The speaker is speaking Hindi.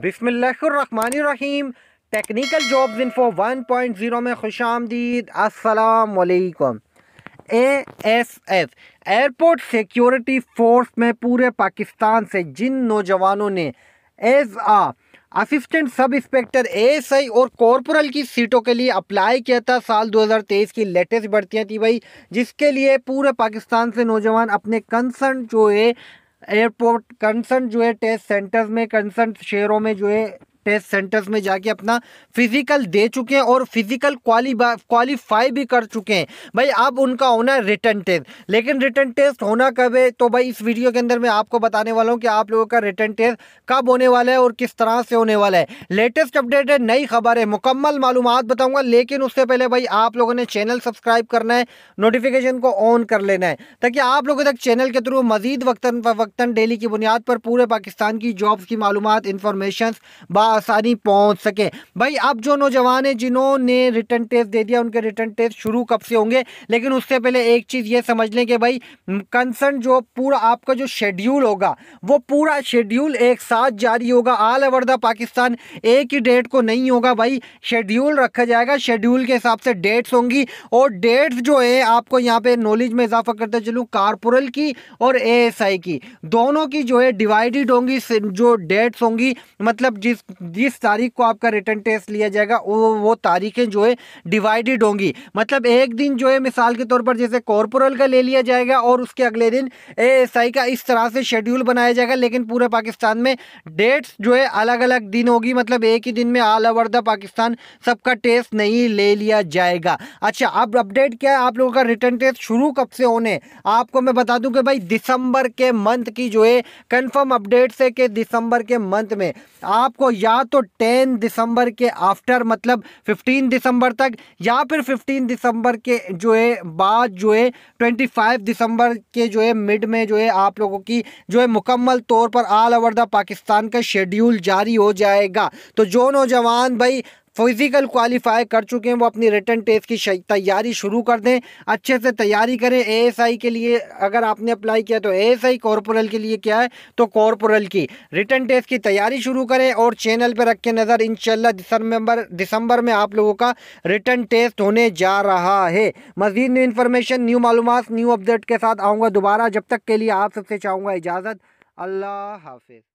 बिसमीम टेक्निकल जॉब्स इन्फो 1.0 में खुश आमदीद असलकम A S F airport security force में पूरे पाकिस्तान से जिन नौजवानों ने as a assistant sub inspector ASI और कॉरपोरल की सीटों के लिए अप्लाई किया था साल 2023 की लेटेस्ट भर्तियाँ थी भाई जिसके लिए पूरे पाकिस्तान से नौजवान अपने कंसर्न जो है एयरपोर्ट कंसर्न जो है टेस्ट सेंटर्स में कंसर्न शहरों में जो है टेस्ट सेंटर्स में जाके अपना फिजिकल दे चुके हैं और फिजिकल क्वालिफाई भी कर चुके हैं भाई अब उनका होना है रिटर्न टेस्ट लेकिन रिटर्न टेस्ट होना कब है तो भाई इस वीडियो के अंदर मैं आपको बताने वाला हूँ कि आप लोगों का रिटर्न टेस्ट कब होने वाला है और किस तरह से होने वाला है लेटेस्ट अपडेट है नई खबर है मुकम्मल मालूम बताऊँगा लेकिन उससे पहले भाई आप लोगों ने चैनल सब्सक्राइब करना है नोटिफिकेशन को ऑन कर लेना है ताकि आप लोगों तक चैनल के थ्रू मजीद वक्ता वक्ता डेली की बुनियाद पर पूरे पाकिस्तान की जॉब्स की मालूम इंफॉर्मेशन बा आसानी पहुंच सके भाई अब जो नौजवान हैं जिन्होंने रिटर्न टेस्ट दे दिया उनके रिटर्न टेस्ट शुरू कब से होंगे लेकिन उससे पहले एक चीज़ ये समझ लें कि भाई कंसर्न जो पूरा आपका जो शेड्यूल होगा वो पूरा शेड्यूल एक साथ जारी होगा ऑल ओवर द पाकिस्तान एक ही डेट को नहीं होगा भाई शेड्यूल रखा जाएगा शेड्यूल के हिसाब से डेट्स होंगी और डेट्स जो है आपको यहाँ पर नॉलेज में इजाफा करते चलूँ कारपोरल की और ए की दोनों की जो है डिवाइडेड होंगी जो डेट्स होंगी मतलब जिस जिस तारीख को आपका रिटर्न टेस्ट लिया जाएगा वो वो तारीखें जो है डिवाइडेड होंगी मतलब एक दिन जो है मिसाल के तौर पर जैसे कॉरपोरल का ले लिया जाएगा और उसके अगले दिन आई का इस तरह से शेड्यूल बनाया जाएगा लेकिन पूरे पाकिस्तान में डेट्स जो है अलग अलग दिन होगी मतलब एक ही दिन में ऑल ओवर द पाकिस्तान सबका टेस्ट नहीं ले लिया जाएगा अच्छा अब अपडेट क्या है आप लोगों का रिटर्न टेस्ट शुरू कब से होने आपको मैं बता दूं कि भाई दिसंबर के मंथ की जो है कंफर्म अपडेट्स है कि दिसंबर के मंथ में आपको या या तो 10 दिसंबर के आफ्टर मतलब 15 दिसंबर तक या फिर 15 दिसंबर के जो है बाद जो है 25 दिसंबर के जो है मिड में जो है आप लोगों की जो है मुकम्मल तौर पर ऑल ओवर द पाकिस्तान का शेड्यूल जारी हो जाएगा तो जो नौजवान भाई फिजिकल क्वालिफाई कर चुके हैं वो अपनी रिटर्न टेस्ट की तैयारी शुरू कर दें अच्छे से तैयारी करें एएसआई के लिए अगर आपने अप्लाई किया तो एएसआई एस के लिए क्या है तो कॉरपोरल की रिटर्न टेस्ट की तैयारी शुरू करें और चैनल पर रखें नज़र इनशाला दिसंबर दिसंबर में आप लोगों का रिटर्न टेस्ट होने जा रहा है मजीद न्यू इन्फॉर्मेशन न्यू मालूम न्यू अपडेट के साथ आऊँगा दोबारा जब तक के लिए आप सबसे चाहूँगा इजाज़त अल्लाह हाफिज़